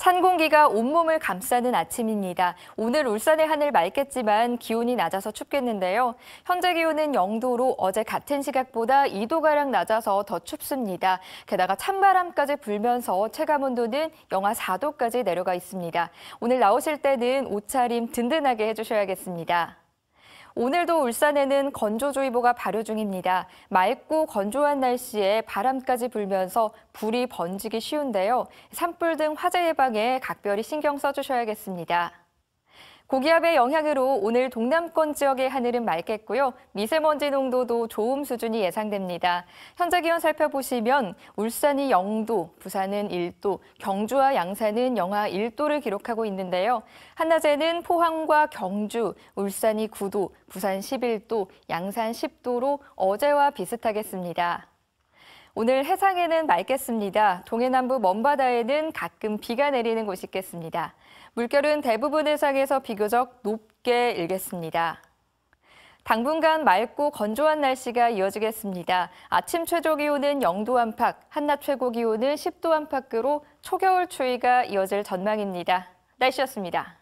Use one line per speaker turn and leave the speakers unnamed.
찬 공기가 온몸을 감싸는 아침입니다. 오늘 울산의 하늘 맑겠지만 기온이 낮아서 춥겠는데요. 현재 기온은 0도로 어제 같은 시각보다 2도가량 낮아서 더 춥습니다. 게다가 찬바람까지 불면서 체감온도는 영하 4도까지 내려가 있습니다. 오늘 나오실 때는 옷차림 든든하게 해주셔야겠습니다. 오늘도 울산에는 건조주의보가 발효 중입니다. 맑고 건조한 날씨에 바람까지 불면서 불이 번지기 쉬운데요. 산불 등 화재 예방에 각별히 신경 써주셔야겠습니다. 고기압의 영향으로 오늘 동남권 지역의 하늘은 맑겠고요. 미세먼지 농도도 좋음 수준이 예상됩니다. 현재 기온 살펴보시면 울산이 0도, 부산은 1도, 경주와 양산은 영하 1도를 기록하고 있는데요. 한낮에는 포항과 경주, 울산이 9도, 부산 11도, 양산 10도로 어제와 비슷하겠습니다. 오늘 해상에는 맑겠습니다. 동해남부 먼바다에는 가끔 비가 내리는 곳이 있겠습니다. 물결은 대부분 해상에서 비교적 높게 일겠습니다. 당분간 맑고 건조한 날씨가 이어지겠습니다. 아침 최저 기온은 0도 안팎, 한낮 최고 기온은 10도 안팎으로 초겨울 추위가 이어질 전망입니다. 날씨였습니다.